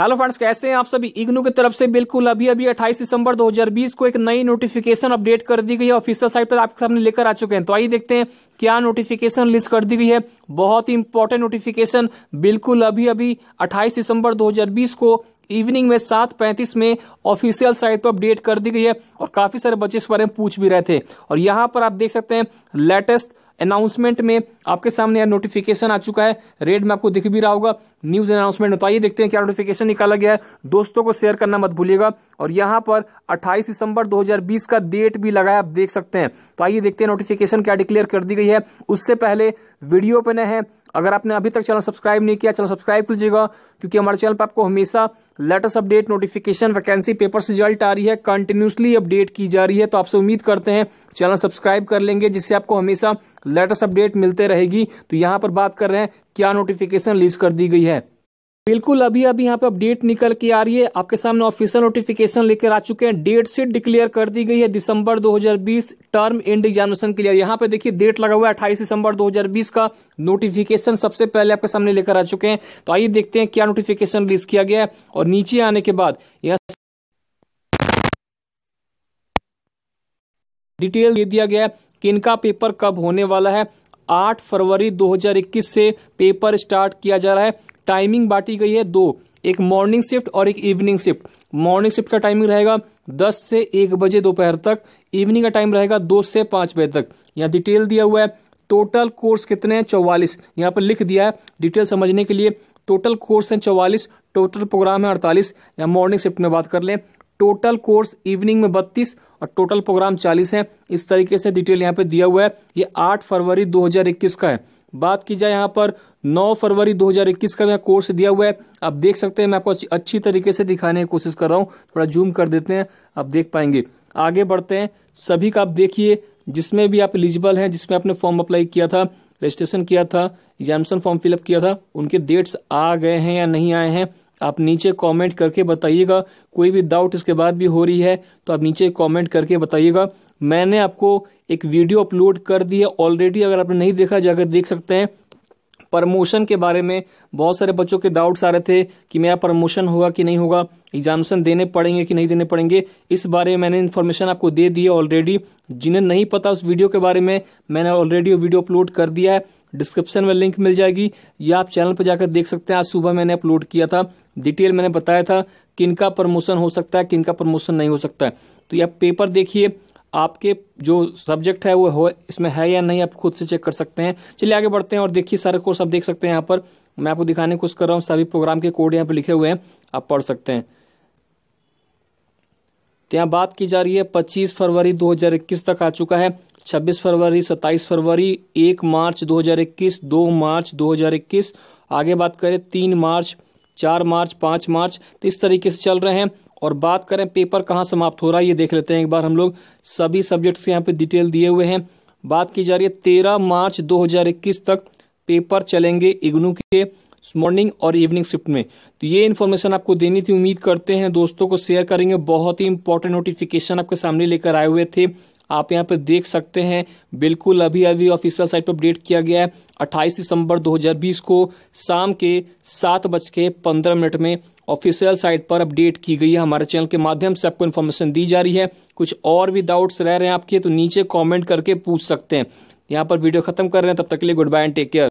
hello friends कैसे हैं आप सभी इग्नू की तरफ से बिल्कुल अभी अभी 28 दिसंबर 2020 को एक नई नोटिफिकेशन अपडेट कर दी गई है ऑफिशियल साइट पर आपके सामने लेकर आ चुके हैं तो आइए देखते हैं क्या नोटिफिकेशन लिस्ट कर दी गई है बहुत ही इंपॉर्टेंट नोटिफिकेशन बिल्कुल अभी अभी 28 दिसंबर 2020 को इवनिंग में सात पैंतीस में ऑफिशियल साइट पर अपडेट कर दी गई है और काफी सारे बच्चे इस बारे में पूछ भी रहे थे और यहाँ पर आप देख सकते हैं लेटेस्ट अनाउंसमेंट में आपके सामने यार नोटिफिकेशन आ चुका है रेड में आपको दिख भी रहा होगा न्यूज अनाउंसमेंट तो आइए देखते हैं क्या नोटिफिकेशन निकाला गया है दोस्तों को शेयर करना मत भूलिएगा और यहाँ पर 28 दिसंबर 2020 का डेट भी लगा है आप देख सकते हैं तो आइए देखते हैं नोटिफिकेशन क्या डिक्लेयर कर दी गई है उससे पहले वीडियो पे न है अगर आपने अभी तक चैनल सब्सक्राइब नहीं किया चैनल सब्सक्राइब कर लीजिएगा क्योंकि हमारे चैनल पर आपको हमेशा latest update notification vacancy paper से रिजल्ट आ रही है कंटिन्यूसली अपडेट की जा रही है तो आपसे उम्मीद करते हैं चैनल सब्सक्राइब कर लेंगे जिससे आपको हमेशा लेटेस्ट अपडेट मिलते रहेगी तो यहाँ पर बात कर रहे हैं क्या नोटिफिकेशन रिलीज कर दी गई है बिल्कुल अभी अभी यहाँ पे अपडेट निकल के आ रही है आपके सामने ऑफिशियल नोटिफिकेशन लेकर आ चुके हैं डेट सीट डिक्लेयर कर दी गई है दिसंबर 2020 टर्म एंड एग्जामिनेशन के लिए यहाँ पे देखिए डेट लगा हुआ है अट्ठाईस दिसंबर 2020 का नोटिफिकेशन सबसे पहले आपके सामने लेकर आ चुके हैं तो आइए देखते हैं क्या नोटिफिकेशन रिलीज किया गया है और नीचे आने के बाद यह डिटेल दे दिया गया है कि इनका पेपर कब होने वाला है आठ फरवरी दो से पेपर स्टार्ट किया जा रहा है टाइमिंग बांटी गई है दो एक मॉर्निंग शिफ्ट और एक इवनिंग शिफ्ट मॉर्निंग शिफ्ट का टाइमिंग रहेगा दस से एक बजे दोपहर तक इवनिंग का टाइम रहेगा दो से पांच बजे तक यहाँ डिटेल दिया हुआ है टोटल कोर्स कितने हैं चौवालीस यहाँ पर लिख दिया है डिटेल समझने के लिए टोटल कोर्स हैं चौवालीस टोटल प्रोग्राम है अड़तालीस या मॉर्निंग शिफ्ट में बात कर लें टोटल कोर्स इवनिंग में बत्तीस और टोटल प्रोग्राम चालीस है इस तरीके से डिटेल यहाँ पे दिया हुआ है ये आठ फरवरी दो का है बात की जाए यहाँ पर 9 फरवरी 2021 का मैं कोर्स दिया हुआ है आप देख सकते हैं मैं आपको अच्छी तरीके से दिखाने की कोशिश कर रहा हूँ थोड़ा जूम कर देते हैं आप देख पाएंगे आगे बढ़ते हैं सभी का आप देखिए जिसमें भी आप एलिजिबल हैं जिसमें आपने फॉर्म अप्लाई किया था रजिस्ट्रेशन किया था एग्जामेशन फॉर्म फिलअप किया था उनके डेट्स आ गए हैं या नहीं आए हैं आप नीचे कमेंट करके बताइएगा कोई भी डाउट इसके बाद भी हो रही है तो आप नीचे कमेंट करके बताइएगा मैंने आपको एक वीडियो अपलोड कर दी है ऑलरेडी अगर आपने नहीं देखा जाकर देख सकते हैं प्रमोशन के बारे में बहुत सारे बच्चों के डाउट्स आ रहे थे कि मेरा प्रमोशन होगा कि नहीं होगा एग्जामिनेशन देने पड़ेंगे कि नहीं देने पड़ेंगे इस बारे में मैंने इन्फॉर्मेशन आपको दे दी है ऑलरेडी जिन्हें नहीं पता उस वीडियो के बारे में मैंने ऑलरेडी वीडियो अपलोड कर दिया है डिस्क्रिप्शन में लिंक मिल जाएगी या आप चैनल पर जाकर देख सकते हैं आज सुबह मैंने अपलोड किया था डिटेल मैंने बताया था का प्रमोशन हो सकता है का प्रमोशन नहीं हो सकता है तो यह पेपर देखिए आपके जो सब्जेक्ट है वो हो इसमें है या नहीं आप खुद से चेक कर सकते हैं चलिए आगे बढ़ते हैं और देखिए सारे कोर्स आप देख सकते हैं यहाँ पर मैं आपको दिखाने की कोशिश कर रहा हूँ सभी प्रोग्राम के कोड यहाँ पर लिखे हुए हैं आप पढ़ सकते हैं तो यहाँ बात की जा रही है पच्चीस फरवरी दो तक आ चुका है छब्बीस फरवरी सत्ताईस फरवरी एक मार्च दो हजार इक्कीस दो मार्च दो हजार इक्कीस आगे बात करें तीन मार्च चार मार्च पांच मार्च तो इस तरीके से चल रहे हैं और बात करें पेपर कहाँ समाप्त हो रहा है ये देख लेते हैं एक बार हम लोग सभी सब्जेक्ट्स के यहाँ पे डिटेल दिए हुए हैं बात की जा रही है तेरह मार्च इक्कीस तक पेपर चलेंगे इग्नू के मॉर्निंग और इवनिंग शिफ्ट में तो ये इन्फॉर्मेशन आपको देनी थी उम्मीद करते हैं दोस्तों को शेयर करेंगे बहुत ही इंपॉर्टेंट नोटिफिकेशन आपके सामने लेकर आए हुए थे आप यहाँ पर देख सकते हैं बिल्कुल अभी अभी ऑफिशियल साइट पर अपडेट किया गया है अट्ठाईस दिसंबर 2020 को शाम के सात बज के पंद्रह मिनट में ऑफिशियल साइट पर अपडेट की गई है हमारे चैनल के माध्यम से आपको इन्फॉर्मेशन दी जा रही है कुछ और भी डाउट्स रह रहे हैं आपके तो नीचे कॉमेंट करके पूछ सकते हैं यहाँ पर वीडियो खत्म कर रहे हैं तब तक के लिए goodbye and take care